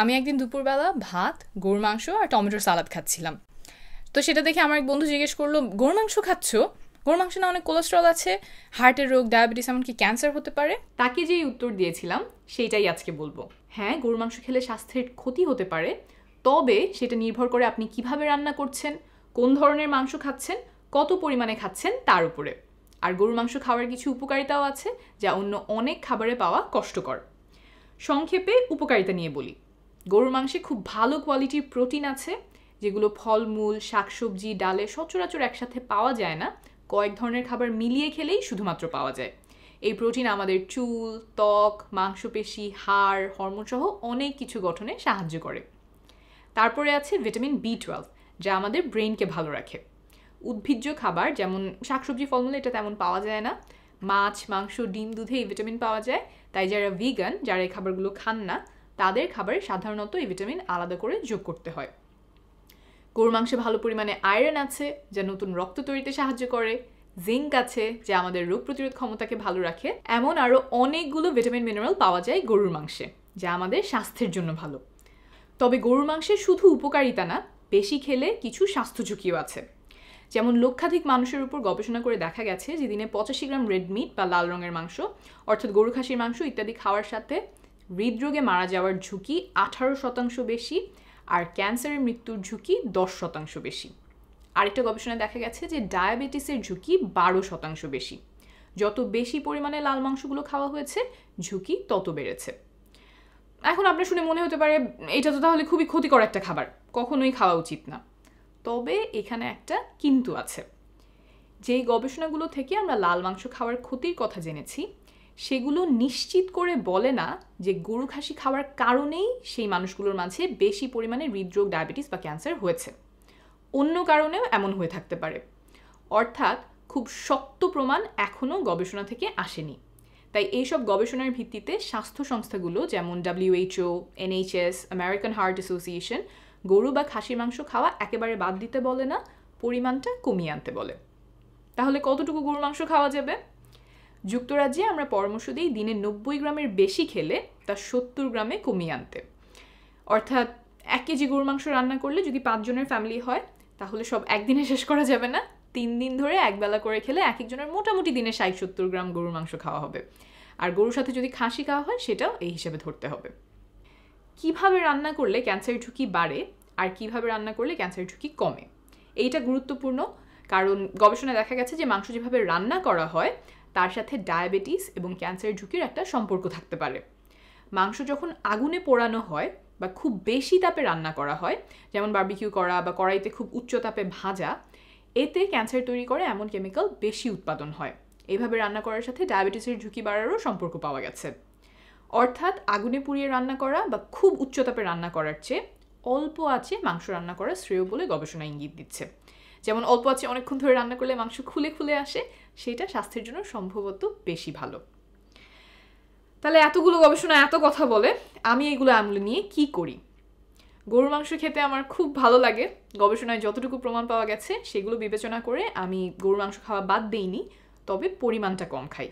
আমি একদিন দুপুরবেলা ভাত গোর মাংস আর টমেটোর সালাদ খাচ্ছিলাম তো সেটা দেখে আমার এক বন্ধু জিজ্ঞেস করলো গোর মাংস খাচ্ছ গোর মাংস না অনেক কোলেস্ট্রল আছে হার্টের রোগ ডায়াবেটিস এমনকি ক্যান্সার হতে পারে তাকে যেই উত্তর দিয়েছিলাম সেইটাই আজকে বলবো হ্যাঁ গরুর মাংস খেলে স্বাস্থ্যের ক্ষতি হতে পারে তবে সেটা নির্ভর করে আপনি কিভাবে রান্না করছেন কোন ধরনের মাংস খাচ্ছেন কত পরিমাণে খাচ্ছেন তার উপরে আর গরুর মাংস খাওয়ার কিছু উপকারিতাও আছে যা অন্য অনেক খাবারে পাওয়া কষ্টকর সংক্ষেপে উপকারিতা নিয়ে বলি গরুর মাংসে খুব ভালো কোয়ালিটির প্রোটিন আছে যেগুলো ফলমূল শাকসবজি ডালে সচরাচর একসাথে পাওয়া যায় না কয়েক ধরনের খাবার মিলিয়ে খেলেই শুধুমাত্র পাওয়া যায় এই প্রোটিন আমাদের চুল ত্বক মাংসপেশি হাড় হরমোনসহ অনেক কিছু গঠনে সাহায্য করে তারপরে আছে ভিটামিন বি টুয়েলভ যা আমাদের ব্রেনকে ভালো রাখে উদ্ভিজ্জ খাবার যেমন শাকসবজি ফলমূল এটা তেমন পাওয়া যায় না মাছ মাংস ডিম দুধে এই ভিটামিন পাওয়া যায় তাই যারা ভিগান যারা এই খাবারগুলো খান না তাদের খাবারে সাধারণত এই ভিটামিন আলাদা করে যোগ করতে হয় গরুর মাংসে ভালো পরিমাণে আয়রন আছে যা নতুন রক্ত তৈরিতে সাহায্য করে জিঙ্ক আছে যা আমাদের রোগ প্রতিরোধ ক্ষমতাকে ভালো রাখে এমন আরও অনেকগুলো ভিটামিন মিনারেল পাওয়া যায় গরুর মাংসে যা আমাদের স্বাস্থ্যের জন্য ভালো তবে গরুর মাংসে শুধু উপকারিতা না বেশি খেলে কিছু স্বাস্থ্য ঝুঁকিও আছে যেমন লক্ষাধিক মানুষের উপর গবেষণা করে দেখা গেছে যে দিনে পঁচাশি গ্রাম রেড মিট বা লাল রঙের মাংস অর্থাৎ গরু খাসির মাংস ইত্যাদি খাওয়ার সাথে হৃদরোগে মারা যাওয়ার ঝুঁকি আঠারো শতাংশ বেশি আর ক্যান্সারের মৃত্যুর ঝুঁকি দশ শতাংশ বেশি আরেকটা গবেষণায় দেখা গেছে যে ডায়াবেটিসের ঝুঁকি বারো শতাংশ বেশি যত বেশি পরিমাণে লাল মাংসগুলো খাওয়া হয়েছে ঝুঁকি তত বেড়েছে এখন আপনার শুনে মনে হতে পারে এটা তো তাহলে খুবই ক্ষতিকর একটা খাবার কখনোই খাওয়া উচিত না তবে এখানে একটা কিন্তু আছে যেই গবেষণাগুলো থেকে আমরা লাল মাংস খাওয়ার ক্ষতির কথা জেনেছি সেগুলো নিশ্চিত করে বলে না যে গরু খাসি খাওয়ার কারণেই সেই মানুষগুলোর মাঝে বেশি পরিমাণে হৃদরোগ ডায়াবেটিস বা ক্যান্সার হয়েছে অন্য কারণেও এমন হয়ে থাকতে পারে অর্থাৎ খুব শক্ত প্রমাণ এখনও গবেষণা থেকে আসেনি তাই এইসব গবেষণার ভিত্তিতে স্বাস্থ্য সংস্থাগুলো যেমন WHO NHS American heart association গরু বা খাসির মাংস খাওয়া একেবারে বাদ দিতে বলে না পরিমাণটা কমিয়ে আনতে বলে তাহলে কতটুকু গরুর মাংস খাওয়া যাবে যুক্তরাজ্যে আমরা পরামর্শ দিই দিনে নব্বই গ্রামের বেশি খেলে তা সত্তর গ্রামে কমিয়ে আনতে অর্থাৎ এক কেজি গরুর মাংস রান্না করলে যদি পাঁচজনের ফ্যামিলি হয় তাহলে সব একদিনে শেষ করা যাবে না তিন দিন ধরে একবেলা করে খেলে এক একজনের মোটামুটি দিনে ষাট সত্তর গ্রাম গরুর মাংস খাওয়া হবে আর গরুর সাথে যদি খাসি খাওয়া হয় সেটাও এই হিসেবে ধরতে হবে কিভাবে রান্না করলে ক্যান্সারের ঝুঁকি বাড়ে আর কিভাবে রান্না করলে ক্যান্সারের ঝুঁকি কমে এইটা গুরুত্বপূর্ণ কারণ গবেষণায় দেখা গেছে যে মাংস যেভাবে রান্না করা হয় তার সাথে ডায়াবেটিস এবং ক্যান্সারের ঝুঁকির একটা সম্পর্ক থাকতে পারে মাংস যখন আগুনে পোড়ানো হয় বা খুব বেশি তাপে রান্না করা হয় যেমন বার্বিকিউ করা বা কড়াইতে খুব উচ্চ তাপে ভাজা এতে ক্যান্সার তৈরি করে এমন কেমিক্যাল বেশি উৎপাদন হয় এইভাবে রান্না করার সাথে ডায়াবেটিসের ঝুঁকি বাড়ারও সম্পর্ক পাওয়া গেছে অর্থাৎ আগুনে পুড়িয়ে রান্না করা বা খুব উচ্চ তাপে রান্না করার চেয়ে অল্প আছে মাংস রান্না করা শ্রেয় বলে গবেষণা ইঙ্গিত দিচ্ছে যেমন অল্প আছে অনেকক্ষণ ধরে রান্না করলে মাংস খুলে খুলে আসে সেটা স্বাস্থ্যের জন্য সম্ভবত বেশি ভালো তাহলে এতগুলো গবেষণা এত কথা বলে আমি এগুলো আমলে নিয়ে কি করি গরুর মাংস খেতে আমার খুব ভালো লাগে গবেষণায় যতটুকু প্রমাণ পাওয়া গেছে সেগুলো বিবেচনা করে আমি গরুর মাংস খাওয়া বাদ দিইনি তবে পরিমাণটা কম খাই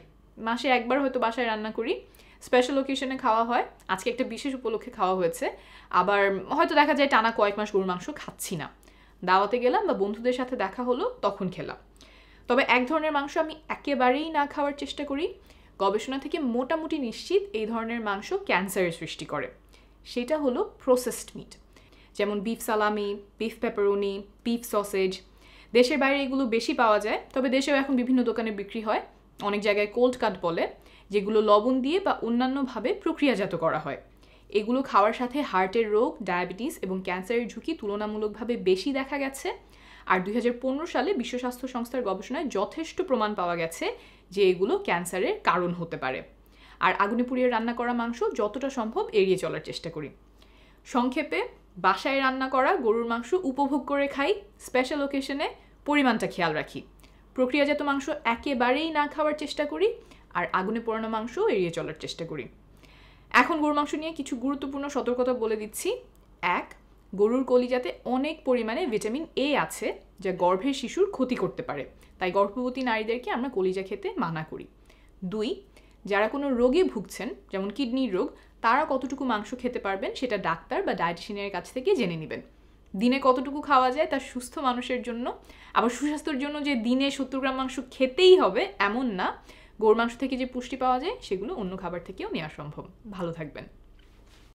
মাসে একবার হয়তো বাসায় রান্না করি স্পেশাল ওকেশনে খাওয়া হয় আজকে একটা বিশেষ উপলক্ষে খাওয়া হয়েছে আবার হয়তো দেখা যায় টানা কয়েক মাস গরুর মাংস খাচ্ছি না দাওয়াতে গেলাম বা বন্ধুদের সাথে দেখা হলো তখন খেলাম তবে এক ধরনের মাংস আমি একেবারেই না খাওয়ার চেষ্টা করি গবেষণা থেকে মোটামুটি নিশ্চিত এই ধরনের মাংস ক্যান্সারের সৃষ্টি করে সেটা হলো প্রসেসড মিট যেমন beef salami beef pepperoni beef sausage দেশের বাইরে এগুলো বেশি পাওয়া যায় তবে দেশেও এখন বিভিন্ন দোকানে বিক্রি হয় অনেক জায়গায় কোল্ড কাট বলে যেগুলো লবণ দিয়ে বা অন্যান্যভাবে প্রক্রিয়াজাত করা হয় এগুলো খাওয়ার সাথে হার্টের রোগ ডায়াবেটিস এবং ক্যান্সারের ঝুঁকি তুলনামূলকভাবে বেশি দেখা গেছে আর দুই সালে বিশ্ব স্বাস্থ্য সংস্থার গবেষণায় যথেষ্ট প্রমাণ পাওয়া গেছে যে এগুলো ক্যান্সারের কারণ হতে পারে আর আগুনে পুড়িয়ে রান্না করা মাংস যতটা সম্ভব এড়িয়ে চলার চেষ্টা করি সংক্ষেপে বাসায় রান্না করা গরুর মাংস উপভোগ করে খাই স্পেশাল ওকেশনে পরিমাণটা খেয়াল রাখি প্রক্রিয়াজাত মাংস একেবারেই না খাওয়ার চেষ্টা করি আর আগুনে পোড়ানো মাংস এড়িয়ে চলার চেষ্টা করি এখন গরুর মাংস নিয়ে কিছু গুরুত্বপূর্ণ সতর্কতা বলে দিচ্ছি এক গরুর কলিজাতে অনেক পরিমাণে ভিটামিন এ আছে যা গর্ভের শিশুর ক্ষতি করতে পারে তাই গর্ভবতী নারীদেরকে আমরা কলিজা খেতে মানা করি দুই যারা কোনো রোগে ভুগছেন যেমন কিডনির রোগ তারা কতটুকু মাংস খেতে পারবেন সেটা ডাক্তার বা ডায়েটিশিয়ানের কাছ থেকে জেনে নেবেন দিনে কতটুকু খাওয়া যায় তা সুস্থ মানুষের জন্য আবার সুস্বাস্থ্যের জন্য যে দিনে সত্তর গ্রাম মাংস খেতেই হবে এমন না গোর মাংস থেকে যে পুষ্টি পাওয়া যায় সেগুলো অন্য খাবার থেকেও নেওয়া সম্ভব ভালো থাকবেন